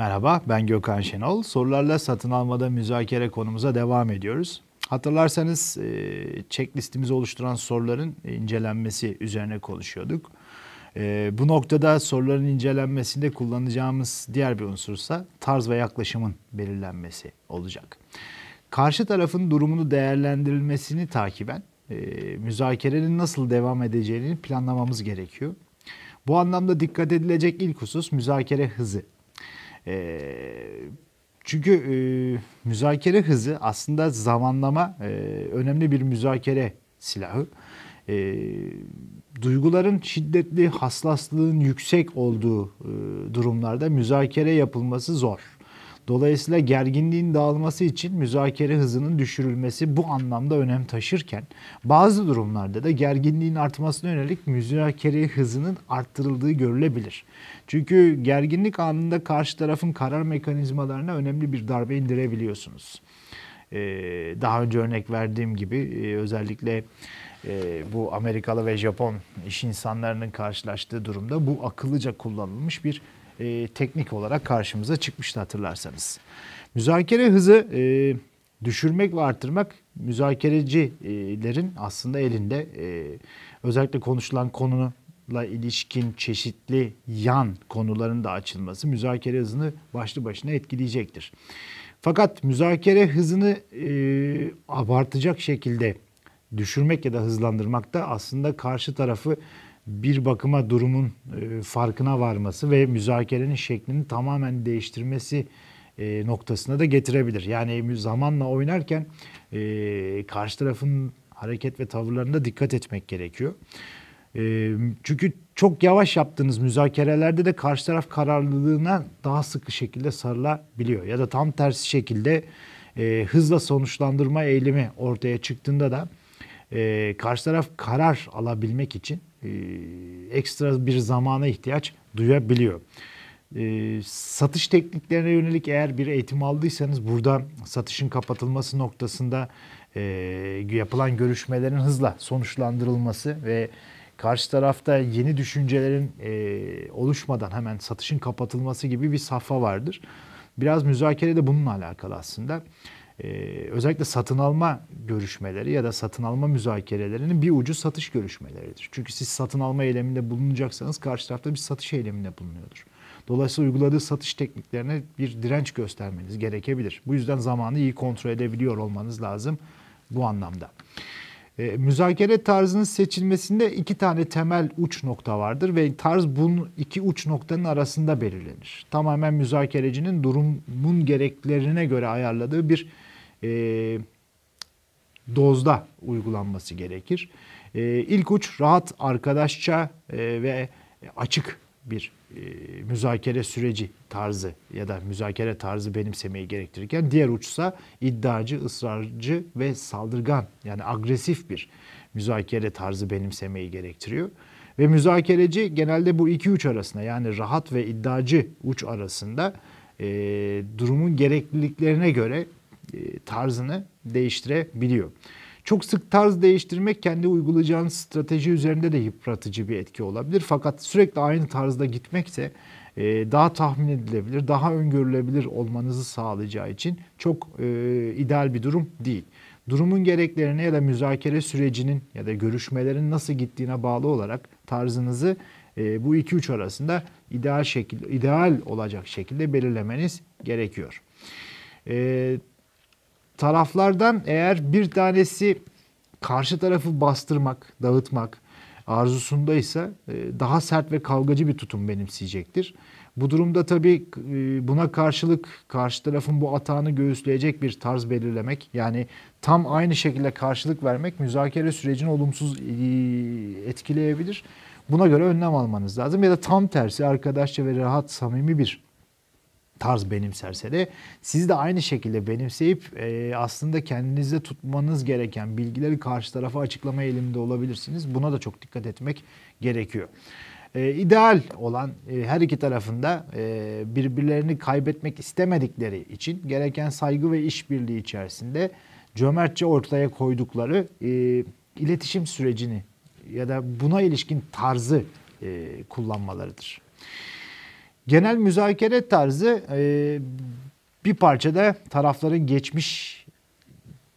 Merhaba, ben Gökhan Şenol. Sorularla satın almada müzakere konumuza devam ediyoruz. Hatırlarsanız e, checklistimizi oluşturan soruların incelenmesi üzerine konuşuyorduk. E, bu noktada soruların incelenmesinde kullanacağımız diğer bir unsursa tarz ve yaklaşımın belirlenmesi olacak. Karşı tarafın durumunu değerlendirilmesini takiben e, müzakerenin nasıl devam edeceğini planlamamız gerekiyor. Bu anlamda dikkat edilecek ilk husus müzakere hızı e, çünkü e, müzakere hızı aslında zamanlama e, önemli bir müzakere silahı. E, duyguların şiddetli, hassaslığın yüksek olduğu e, durumlarda müzakere yapılması zor. Dolayısıyla gerginliğin dağılması için müzakere hızının düşürülmesi bu anlamda önem taşırken bazı durumlarda da gerginliğin artmasına yönelik müzakere hızının arttırıldığı görülebilir. Çünkü gerginlik anında karşı tarafın karar mekanizmalarına önemli bir darbe indirebiliyorsunuz. Ee, daha önce örnek verdiğim gibi e, özellikle e, bu Amerikalı ve Japon iş insanlarının karşılaştığı durumda bu akıllıca kullanılmış bir e, teknik olarak karşımıza çıkmıştı hatırlarsanız. Müzakere hızı e, düşürmek ve artırmak müzakerecilerin aslında elinde e, özellikle konuşulan konunun ilişkin çeşitli yan konuların da açılması müzakere hızını başlı başına etkileyecektir. Fakat müzakere hızını e, abartacak şekilde düşürmek ya da hızlandırmak da aslında karşı tarafı bir bakıma durumun e, farkına varması ve müzakerenin şeklini tamamen değiştirmesi e, noktasına da getirebilir. Yani zamanla oynarken e, karşı tarafın hareket ve tavırlarına dikkat etmek gerekiyor. çünkü çok yavaş yaptığınız müzakerelerde de karşı taraf kararlılığına daha sıkı şekilde sarılabiliyor. Ya da tam tersi şekilde hızla sonuçlandırma eğilimi ortaya çıktığında da karşı taraf karar alabilmek için e, ekstra bir zamana ihtiyaç duyabiliyor. E, satış tekniklerine yönelik eğer bir eğitim aldıysanız burada satışın kapatılması noktasında e, yapılan görüşmelerin hızla sonuçlandırılması ve karşı tarafta yeni düşüncelerin e, oluşmadan hemen satışın kapatılması gibi bir safha vardır. Biraz müzakere de bununla alakalı aslında e, özellikle satın alma görüşmeleri ya da satın alma müzakerelerinin bir ucu satış görüşmeleridir. Çünkü siz satın alma eyleminde bulunacaksanız karşı tarafta bir satış eyleminde bulunuyordur. Dolayısıyla uyguladığı satış tekniklerine bir direnç göstermeniz gerekebilir. Bu yüzden zamanı iyi kontrol edebiliyor olmanız lazım bu anlamda. E, müzakere tarzının seçilmesinde iki tane temel uç nokta vardır ve tarz bu iki uç noktanın arasında belirlenir. Tamamen müzakerecinin durumun gereklerine göre ayarladığı bir e, dozda uygulanması gerekir. E, ilk uç rahat arkadaşça e, ve açık bir e, müzakere süreci tarzı ya da müzakere tarzı benimsemeyi gerektirirken diğer uçsa iddiacı, ısrarcı ve saldırgan yani agresif bir müzakere tarzı benimsemeyi gerektiriyor. Ve müzakereci genelde bu iki uç arasında yani rahat ve iddiacı uç arasında e, durumun gerekliliklerine göre e, tarzını değiştirebiliyor. Çok sık tarz değiştirmek kendi uygulayacağınız strateji üzerinde de yıpratıcı bir etki olabilir. Fakat sürekli aynı tarzda gitmekse e, daha tahmin edilebilir, daha öngörülebilir olmanızı sağlayacağı için çok e, ideal bir durum değil. Durumun gereklerine ya da müzakere sürecinin ya da görüşmelerin nasıl gittiğine bağlı olarak tarzınızı bu iki üç arasında ideal şekilde ideal olacak şekilde belirlemeniz gerekiyor taraflardan eğer bir tanesi karşı tarafı bastırmak, dağıtmak arzusundaysa e, daha sert ve kavgacı bir tutum benimseyecektir. Bu durumda tabii e, buna karşılık karşı tarafın bu atağını göğüsleyecek bir tarz belirlemek yani tam aynı şekilde karşılık vermek müzakere sürecini olumsuz e, etkileyebilir. Buna göre önlem almanız lazım ya da tam tersi arkadaşça ve rahat samimi bir tarz benimserse de siz de aynı şekilde benimseyip e, aslında kendinizde tutmanız gereken bilgileri karşı tarafa açıklama eğiliminde olabilirsiniz. Buna da çok dikkat etmek gerekiyor. E, ideal olan e, her iki tarafında e, birbirlerini kaybetmek istemedikleri için gereken saygı ve işbirliği içerisinde cömertçe ortaya koydukları e, iletişim sürecini ya da buna ilişkin tarzı e, kullanmalarıdır genel müzakere tarzı e, bir parçada tarafların geçmiş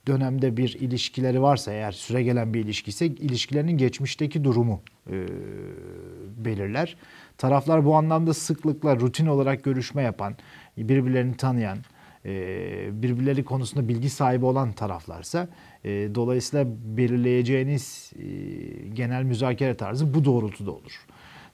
dönemde bir ilişkileri varsa eğer süre gelen bir ilişkiyse ilişkilerinin geçmişteki durumu e, belirler. Taraflar bu anlamda sıklıkla rutin olarak görüşme yapan, birbirlerini tanıyan, e, birbirleri konusunda bilgi sahibi olan taraflarsa e, dolayısıyla belirleyeceğiniz e, genel müzakere tarzı bu doğrultuda olur.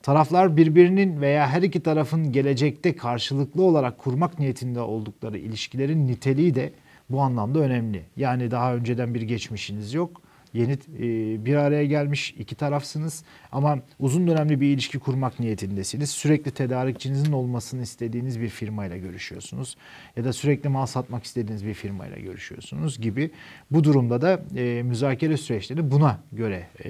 Taraflar birbirinin veya her iki tarafın gelecekte karşılıklı olarak kurmak niyetinde oldukları ilişkilerin niteliği de bu anlamda önemli. Yani daha önceden bir geçmişiniz yok yeni e, bir araya gelmiş iki tarafsınız ama uzun dönemli bir ilişki kurmak niyetindesiniz. Sürekli tedarikçinizin olmasını istediğiniz bir firmayla görüşüyorsunuz ya da sürekli mal satmak istediğiniz bir firmayla görüşüyorsunuz gibi. Bu durumda da e, müzakere süreçlerini buna göre e,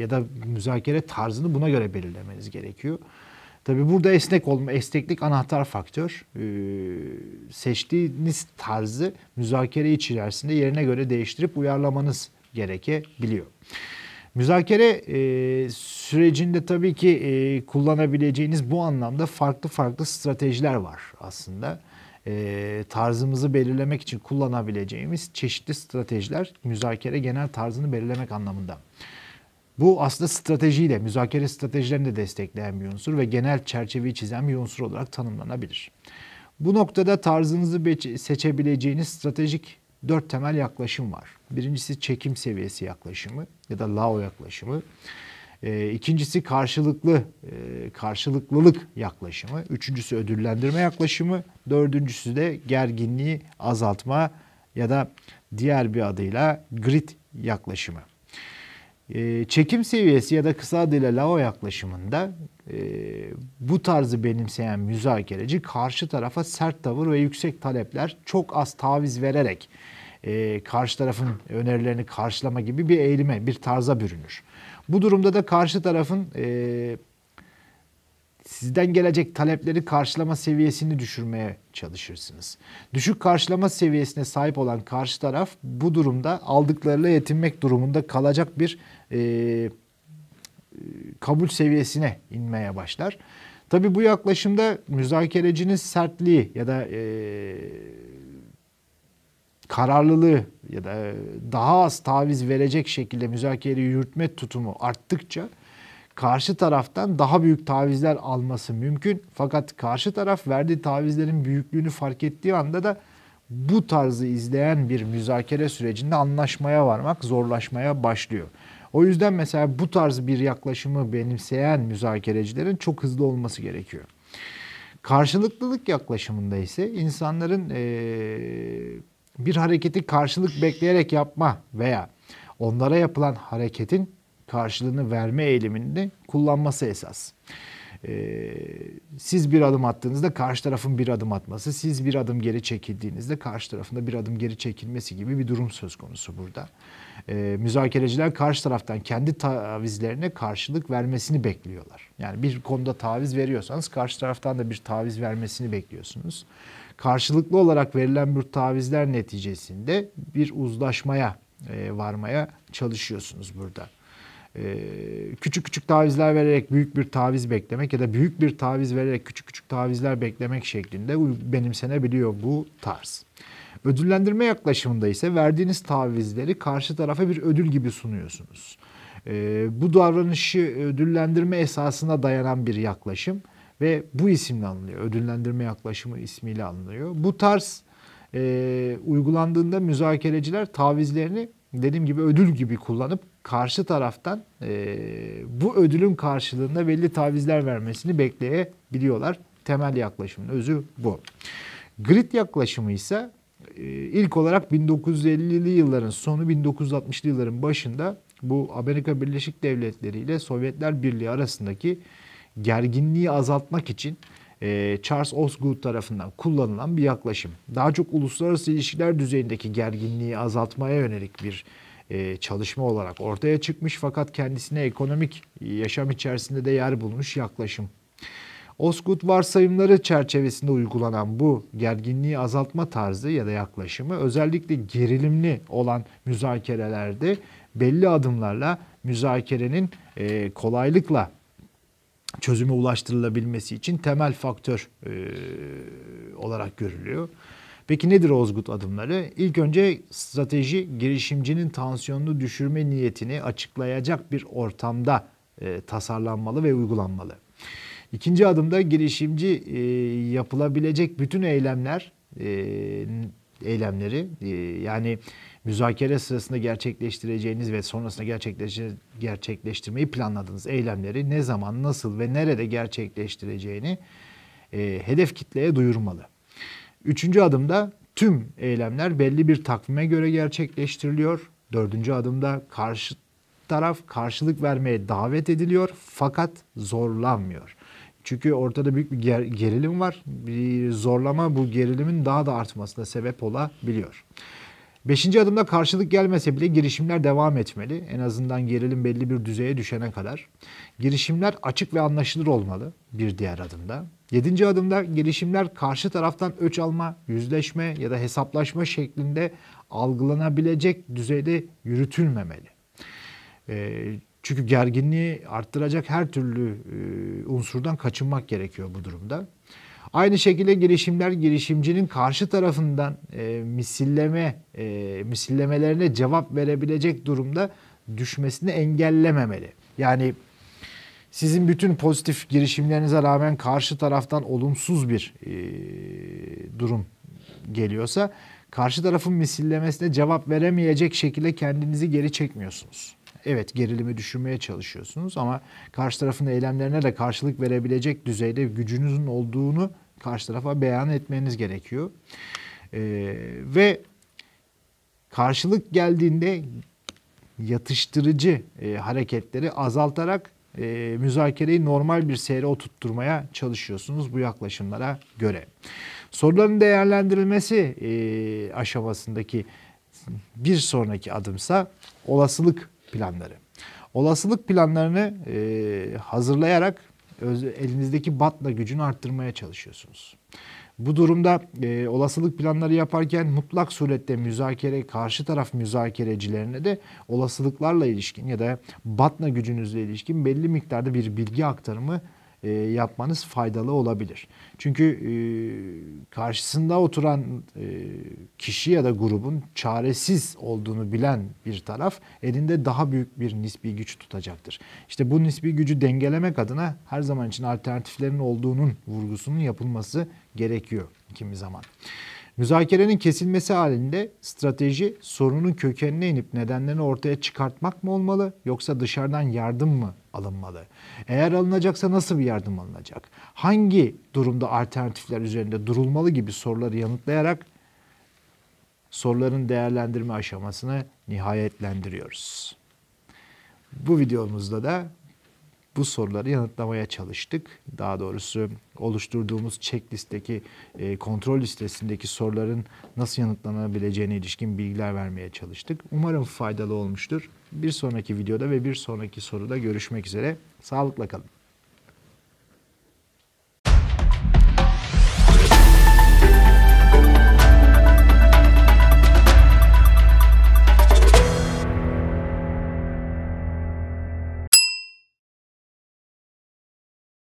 ya da müzakere tarzını buna göre belirlemeniz gerekiyor. Tabii burada esnek olma, esneklik anahtar faktör. Ee, seçtiğiniz tarzı müzakere içerisinde yerine göre değiştirip uyarlamanız gerekebiliyor. Müzakere e, sürecinde tabii ki e, kullanabileceğiniz bu anlamda farklı farklı stratejiler var aslında. E, tarzımızı belirlemek için kullanabileceğimiz çeşitli stratejiler müzakere genel tarzını belirlemek anlamında. Bu aslında stratejiyle, müzakere stratejilerini de destekleyen bir unsur ve genel çerçeveyi çizen bir unsur olarak tanımlanabilir. Bu noktada tarzınızı seçebileceğiniz stratejik dört temel yaklaşım var. Birincisi çekim seviyesi yaklaşımı ya da lao yaklaşımı. E, ikincisi karşılıklı e, karşılıklılık yaklaşımı. Üçüncüsü ödüllendirme yaklaşımı. Dördüncüsü de gerginliği azaltma ya da diğer bir adıyla grit yaklaşımı. E, çekim seviyesi ya da kısa adıyla lao yaklaşımında e, bu tarzı benimseyen müzakereci karşı tarafa sert tavır ve yüksek talepler çok az taviz vererek e, karşı tarafın önerilerini karşılama gibi bir eğilime, bir tarza bürünür. Bu durumda da karşı tarafın e, sizden gelecek talepleri karşılama seviyesini düşürmeye çalışırsınız. Düşük karşılama seviyesine sahip olan karşı taraf bu durumda aldıklarıyla yetinmek durumunda kalacak bir e, kabul seviyesine inmeye başlar. Tabi bu yaklaşımda müzakerecinin sertliği ya da e, kararlılığı ya da e, daha az taviz verecek şekilde müzakereyi yürütme tutumu arttıkça karşı taraftan daha büyük tavizler alması mümkün. Fakat karşı taraf verdiği tavizlerin büyüklüğünü fark ettiği anda da bu tarzı izleyen bir müzakere sürecinde anlaşmaya varmak zorlaşmaya başlıyor. O yüzden mesela bu tarz bir yaklaşımı benimseyen müzakerecilerin çok hızlı olması gerekiyor. Karşılıklılık yaklaşımında ise insanların e, bir hareketi karşılık bekleyerek yapma veya onlara yapılan hareketin karşılığını verme eğiliminde kullanması esas e, siz bir adım attığınızda karşı tarafın bir adım atması, siz bir adım geri çekildiğinizde karşı tarafında bir adım geri çekilmesi gibi bir durum söz konusu burada. E, müzakereciler karşı taraftan kendi tavizlerine karşılık vermesini bekliyorlar. Yani bir konuda taviz veriyorsanız karşı taraftan da bir taviz vermesini bekliyorsunuz. Karşılıklı olarak verilen bu tavizler neticesinde bir uzlaşmaya e, varmaya çalışıyorsunuz burada. Ee, küçük küçük tavizler vererek büyük bir taviz beklemek ya da büyük bir taviz vererek küçük küçük tavizler beklemek şeklinde benimsenebiliyor bu tarz. Ödüllendirme yaklaşımında ise verdiğiniz tavizleri karşı tarafa bir ödül gibi sunuyorsunuz. Ee, bu davranışı ödüllendirme esasına dayanan bir yaklaşım ve bu isimle anılıyor. Ödüllendirme yaklaşımı ismiyle anılıyor. Bu tarz e, uygulandığında müzakereciler tavizlerini dediğim gibi ödül gibi kullanıp karşı taraftan e, bu ödülün karşılığında belli tavizler vermesini bekleyebiliyorlar. Temel yaklaşımın özü bu. Grid yaklaşımı ise e, ilk olarak 1950'li yılların sonu 1960'lı yılların başında bu Amerika Birleşik Devletleri ile Sovyetler Birliği arasındaki gerginliği azaltmak için e, Charles Osgood tarafından kullanılan bir yaklaşım. Daha çok uluslararası ilişkiler düzeyindeki gerginliği azaltmaya yönelik bir e, çalışma olarak ortaya çıkmış fakat kendisine ekonomik yaşam içerisinde de yer bulmuş yaklaşım. Osgood varsayımları çerçevesinde uygulanan bu gerginliği azaltma tarzı ya da yaklaşımı özellikle gerilimli olan müzakerelerde belli adımlarla müzakerenin e, kolaylıkla çözüme ulaştırılabilmesi için temel faktör e, olarak görülüyor. Peki nedir Ozgut adımları? İlk önce strateji girişimcinin tansiyonunu düşürme niyetini açıklayacak bir ortamda e, tasarlanmalı ve uygulanmalı. İkinci adımda girişimci e, yapılabilecek bütün eylemler e, eylemleri e, yani müzakere sırasında gerçekleştireceğiniz ve sonrasında gerçekleştirmeyi planladığınız eylemleri ne zaman, nasıl ve nerede gerçekleştireceğini e, hedef kitleye duyurmalı. Üçüncü adımda tüm eylemler belli bir takvime göre gerçekleştiriliyor. Dördüncü adımda karşı taraf karşılık vermeye davet ediliyor fakat zorlanmıyor. Çünkü ortada büyük bir ger- gerilim var. Bir zorlama bu gerilimin daha da artmasına sebep olabiliyor. Beşinci adımda karşılık gelmese bile girişimler devam etmeli. En azından gerilim belli bir düzeye düşene kadar. Girişimler açık ve anlaşılır olmalı bir diğer adımda. Yedinci adımda girişimler karşı taraftan öç alma, yüzleşme ya da hesaplaşma şeklinde algılanabilecek düzeyde yürütülmemeli. Ee, çünkü gerginliği arttıracak her türlü e, unsurdan kaçınmak gerekiyor bu durumda. Aynı şekilde girişimler girişimcinin karşı tarafından e, misilleme e, misillemelerine cevap verebilecek durumda düşmesini engellememeli. Yani sizin bütün pozitif girişimlerinize rağmen karşı taraftan olumsuz bir e, durum geliyorsa karşı tarafın misillemesine cevap veremeyecek şekilde kendinizi geri çekmiyorsunuz evet gerilimi düşürmeye çalışıyorsunuz ama karşı tarafın eylemlerine de karşılık verebilecek düzeyde gücünüzün olduğunu karşı tarafa beyan etmeniz gerekiyor. E, ve karşılık geldiğinde yatıştırıcı e, hareketleri azaltarak e, müzakereyi normal bir seyre oturtturmaya çalışıyorsunuz bu yaklaşımlara göre. Soruların değerlendirilmesi e, aşamasındaki bir sonraki adımsa olasılık planları. Olasılık planlarını e, hazırlayarak öz, elinizdeki batla gücünü arttırmaya çalışıyorsunuz. Bu durumda e, olasılık planları yaparken mutlak surette müzakere, karşı taraf müzakerecilerine de olasılıklarla ilişkin ya da batna gücünüzle ilişkin belli miktarda bir bilgi aktarımı e, yapmanız faydalı olabilir. Çünkü e, karşısında oturan e, kişi ya da grubun çaresiz olduğunu bilen bir taraf elinde daha büyük bir nispi güç tutacaktır. İşte bu nispi gücü dengelemek adına her zaman için alternatiflerin olduğunun vurgusunun yapılması gerekiyor kimi zaman. Müzakerenin kesilmesi halinde strateji sorunun kökenine inip nedenlerini ortaya çıkartmak mı olmalı yoksa dışarıdan yardım mı alınmalı? Eğer alınacaksa nasıl bir yardım alınacak? Hangi durumda alternatifler üzerinde durulmalı gibi soruları yanıtlayarak soruların değerlendirme aşamasını nihayetlendiriyoruz. Bu videomuzda da bu soruları yanıtlamaya çalıştık. Daha doğrusu oluşturduğumuz checklistteki e, kontrol listesindeki soruların nasıl yanıtlanabileceğine ilişkin bilgiler vermeye çalıştık. Umarım faydalı olmuştur. Bir sonraki videoda ve bir sonraki soruda görüşmek üzere. Sağlıkla kalın.